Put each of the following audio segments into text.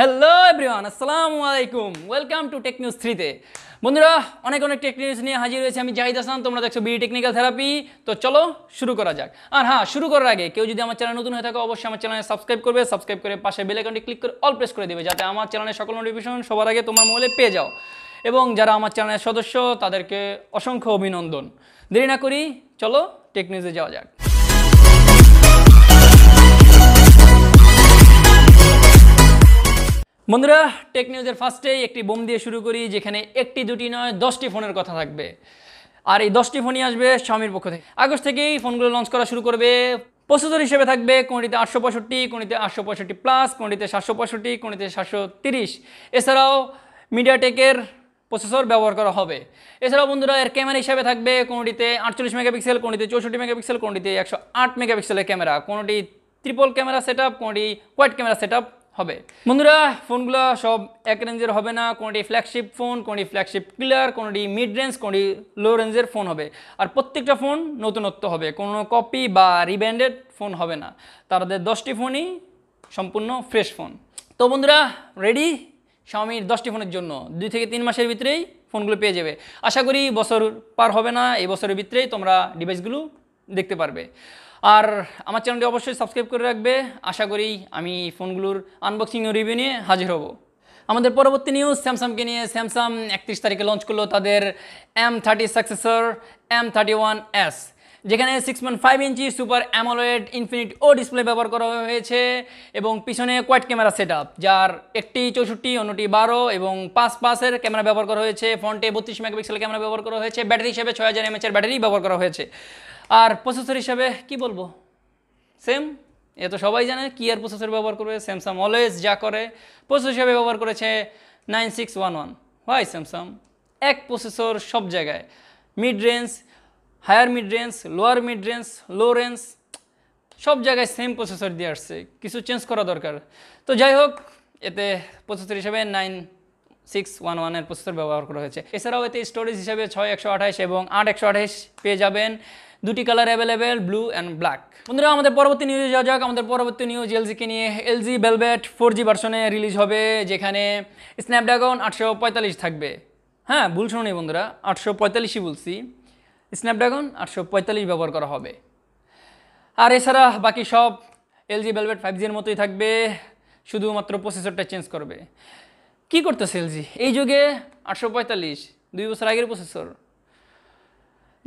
hello everyone আসসালামু আলাইকুম welcome to tech news থ্রিতে বন্ধুরা অনেক অনেক টেক নিউজ নিয়ে হাজির হয়েছে আমি জাহিদ হাসান তোমরা দেখছো বি টেকনিক্যাল থেরাপি তো চলো শুরু করা যাক আর হ্যাঁ শুরু করার আগে কেউ যদি আমার চ্যানেল নতুন হয়ে থাকে অবশ্যই আমার চ্যানেলে সাবস্ক্রাইব করবে সাবস্ক্রাইব করে পাশে বেল আইকনটি ক্লিক করে অল প্রেস করে দেবে যাতে আমার চ্যানেলের সকল নোটিফিকেশন সবার আগে তোমার মোবাইলে পেয়ে যাও এবং যারা আমার চ্যানেলের সদস্য তাদেরকে অসংখ্য অভিনন্দন দেরি না করি চলো টেক যাওয়া যাক বন্ধুরা টেক নিউজের ফার্স্টেই একটি বোম দিয়ে শুরু করি যেখানে একটি দুটি নয় দশটি ফোনের কথা থাকবে আর এই দশটি ফোনই আসবে স্বামীর পক্ষ থেকে আগস্ট থেকেই ফোনগুলো লঞ্চ করা শুরু করবে প্রসেসর হিসেবে থাকবে কোনটিতে আটশো পঁয়ষট্টি কোনটিতে আটশো পঁয়ষট্টি প্লাস কোনটিতে সাতশো পঁয়ষট্টি কোনটিতে সাতশো তিরিশ এছাড়াও মিডিয়াটেকের প্রসেসর ব্যবহার করা হবে এছাড়াও বন্ধুরা এর ক্যামেরা হিসাবে থাকবে কোনটিতে আটচল্লিশ মেগাপিক্সেল কোনটিতে চৌষট্টি মেগাপিক্সেল কোনটিতে একশো আট মেগাপিক্সেলের ক্যামেরা কোনটি ট্রিপল ক্যামেরা সেট আপ কোনটি হোয়াইট ক্যামেরা সেট আপ হবে বন্ধুরা ফোনগুলো সব এক রেঞ্জের হবে না কোনটি ফ্ল্যাগশিপ ফোন কোনটি ফ্ল্যাগশিপ ক্লিয়ার কোনোটি মিড রেঞ্জ কোনটি লো রেঞ্জের ফোন হবে আর প্রত্যেকটা ফোন নতুনত্ব হবে কোনো কপি বা রিব্যান্ডেড ফোন হবে না তাদের দশটি ফোনই সম্পূর্ণ ফ্রেশ ফোন তো বন্ধুরা রেডি স্বামীর দশটি ফোনের জন্য দুই থেকে তিন মাসের ভিতরেই ফোনগুলো পেয়ে যাবে আশা করি বছর পার হবে না এই বছরের ভিতরেই তোমরা ডিভাইসগুলো দেখতে পারবে আর আমার চ্যানেলটি অবশ্যই সাবস্ক্রাইব করে রাখবে আশা করি আমি ফোনগুলোর আনবক্সিং ও রিভিউ নিয়ে হাজির হব আমাদের পরবর্তী নিউজ স্যামসাংকে নিয়ে স্যামসাং একত্রিশ তারিখে লঞ্চ করলো তাদের M thirty successor M thirty one S যেখানে six point five inch super AMOLED infinity O display ব্যবহার করা হয়েছে এবং পিছনে কোয়াইট ক্যামেরা সেট যার একটি চৌষট্টি অন্যটি বারো এবং পাঁচ পাঁচের ক্যামেরা ব্যবহার করা হয়েছে ফ্রন্টে বত্রিশ মেগাপিক্সেল ক্যামেরা ব্যবহার করা হয়েছে ব্যাটারি হিসেবে ছয় হাজার এমএচের ব্যাটারি ব্যবহার করা হয়েছে আর প্রসেসর হিসাবে কি বলবো সেম এ তো সবাই জানে কি আর প্রসেসর ব্যবহার করবে স্যামসাং অলওয়েজ যা করে প্রসেসর হিসাবে ব্যবহার করেছে নাইন সিক্স ওয়ান ওয়ান হয় স্যামসাং এক প্রসেসর সব জায়গায় mid range higher mid range lower mid range low range সব জায়গায় সেম প্রসেসর দিয়ে আসছে কিছু চেঞ্জ করা দরকার তো যাই হোক এতে প্রসেসর হিসাবে নাইন সিক্স ওয়ান ওয়ানের প্রসেসর ব্যবহার করা হয়েছে এছাড়াও এতে স্টোরেজ হিসাবে ছয় একশো আঠাশ এবং আট একশো আঠাশ পেয়ে যাবেন দুটি colour available blue and black বন্ধুরা আমাদের পরবর্তী নিউজে যাওয়া যাক আমাদের পরবর্তী নিউজ এলজিকে নিয়ে এলজি বেলভেট ফোর জি ভার্সনে রিলিজ হবে যেখানে স্ন্যাপড্রাগন আটশো থাকবে হ্যাঁ ভুল শুনি বন্ধুরা আটশো পঁয়তাল্লিশই বলছি স্ন্যাপড্রাগন আটশো পঁয়তাল্লিশ ব্যবহার করা হবে আর এছাড়া বাকি সব এলজি বেলভেট ফাইভ জির মতোই থাকবে শুধুমাত্র প্রসেসরটা চেঞ্জ করবে কি করতেছে এলজি এই যুগে আটশো পঁয়তাল্লিশ দুই বছর আগের প্রসেসর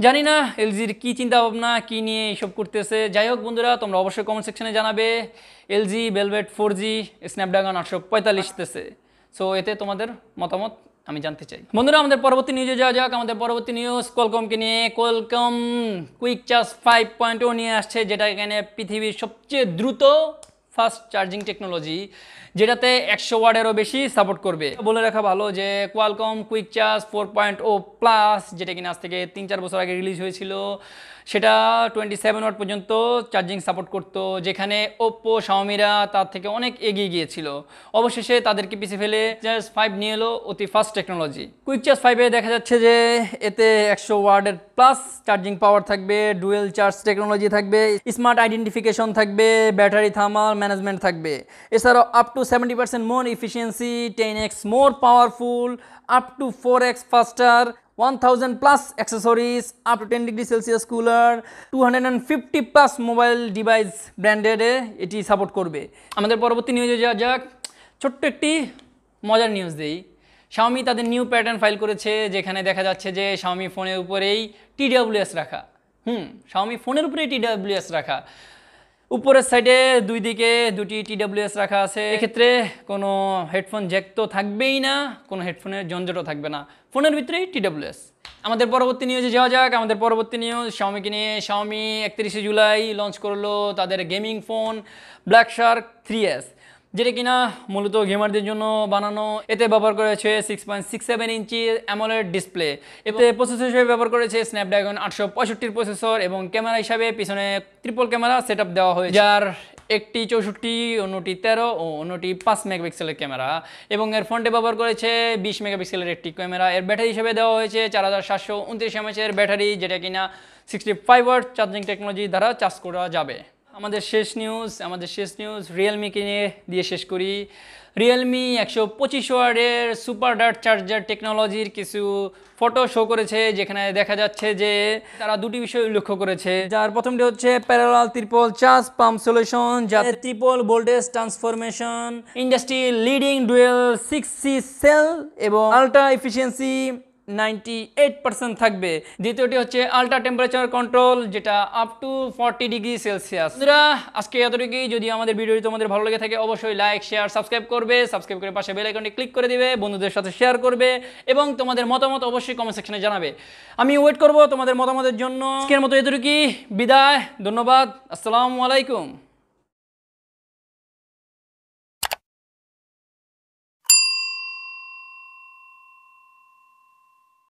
জানি না এলজির কী চিন্তাভাবনা কী নিয়ে এইসব করতেছে যাই হোক বন্ধুরা তোমরা অবশ্যই কমেন্ট সেকশনে জানাবে LG Velvet four G Snapdragon আটশো পঁয়তাল্লিশতেছে সো এতে তোমাদের মতামত আমি জানতে চাই বন্ধুরা আমাদের পরবর্তী নিউজে যাওয়া যাক আমাদের পরবর্তী নিউজ কলকমকে নিয়ে Qualcomm quick charge five point নিয়ে আসছে যেটা এখানে পৃথিবীর সবচেয়ে দ্রুত ফাস্ট চার্জিং টেকনোলজি যেটাতে একশো ওয়ার্ডেরও বেশি সাপোর্ট করবে বলে রাখা ভালো যে Qualcomm quick charge four point O plus যেটা কিনা আজ থেকে তিন চার বছর আগে রিলিজ হয়েছিল সেটা টোয়েন্টি সেভেন ওয়ার্ড পর্যন্ত চার্জিং সাপোর্ট করতো যেখানে ওপ্পো সাওমিরা তার থেকে অনেক এগিয়ে গিয়েছিল অবশেষে তাদেরকে পিছিয়ে ফেলে চার্জ ফাইভ নিয়ে এলো অতি ফাস্ট টেকনোলজি কুইক চার্জ ফাইভে দেখা যাচ্ছে যে এতে একশো ওয়ার্ডের প্লাস চার্জিং পাওয়ার থাকবে ডুয়েল চার্জ টেকনোলজি থাকবে স্মার্ট আইডেন্টিফিকেশন থাকবে ব্যাটারি থামাল ম্যানেজমেন্ট থাকবে এছাড়াও up to seventy percent more efficiency ten X more powerful up to four X faster accessories up to ten degree Celsius cooler two hundred and fifty plus mobile device ব্র্যান্ডেডে এটি support করবে আমাদের পরবর্তী নিউজে যাওয়া যাক ছোট্ট একটি মজার নিউজ দেই শাওমি তাদের নিউ প্যাটার্ন ফাইল করেছে যেখানে দেখা যাচ্ছে যে স্বামী ফোনের উপরেই টিডাব্লিউএস রাখা হুম স্বামী ফোনের উপরেই টিডাব্লিউএস রাখা উপরের সাইডে দুই দিকে দুটি টিডাব্লিউএস রাখা আছে এক্ষেত্রে কোনো হেডফোন জ্যাক তো থাকবেই না কোনো হেডফোনের জঞ্জটও থাকবে না ফোনের ভিতরেই টিডাব্লিউএস আমাদের পরবর্তী নিউজে যাওয়া যাক আমাদের পরবর্তী নিউজ স্বামীকে নিয়ে স্বামী একত্রিশে জুলাই লঞ্চ করলো তাদের gaming phone Black Shark three S যেটা কিনা মূলত গেমারদের জন্য বানানো এতে ব্যবহার করেছে six point six seven inch AMOLED display এতে প্রসেসর হিসেবে ব্যবহার করেছে স্ন্যাপড্রাগন আটশো পঁয়ষট্টির প্রসেসর এবং ক্যামেরা হিসাবে পিছনে ট্রিপল ক্যামেরা সেট দেওয়া হয়েছে যার একটি চৌষট্টি অন্যটি তেরো ও অন্যটি পাঁচ মেগাপিক্সেলের ক্যামেরা এবং এর ফ্রন্টে ব্যবহার করেছে বিশ মেগাপিক্সেলের একটি ক্যামেরা এর ব্যাটারি হিসেবে দেওয়া হয়েছে চার হাজার সাতশো উনত্রিশ এমএচের ব্যাটারি যেটা কিনা sixty five watt charging technology দ্বারা চার্জ করা যাবে আমাদের শেষ নিউজ আমাদের শেষ নিউজ রিয়েলমি নিয়ে দিয়ে শেষ করি রিয়েলমি একশো পঁচিশ ওয়ার্ডের সুপার ডাট চার্জার টেকনোলজির কিছু ফটো শো করেছে যেখানে দেখা যাচ্ছে যে তারা দুটি বিষয় লক্ষ্য করেছে যার প্রথমটি হচ্ছে parallel triple charge pump solution যা triple voltage transformation industry leading dual six C cell এবং আলট্রা এফিসিয়েন্সি 98% থাকবে দ্বিতীয়টি হচ্ছে আল্ট্রা টেম্পারেচার কন্ট্রোল যেটা up to forty degree Celsius আজকে এতটুকুই যদি আমাদের ভিডিওটি তোমাদের ভালো লেগে থাকে অবশ্যই লাইক শেয়ার সাবস্ক্রাইব করবে সাবস্ক্রাইব করে পাশে বেল আইকনটি ক্লিক করে দিবে বন্ধুদের সাথে শেয়ার করবে এবং তোমাদের মতামত অবশ্যই কমেন্ট সেকশনে জানাবে আমি ওয়েট করব তোমাদের মতামতের জন্য আজকের মতো এতটুকুই বিদায় ধন্যবাদ আসসালামু আলাইকুম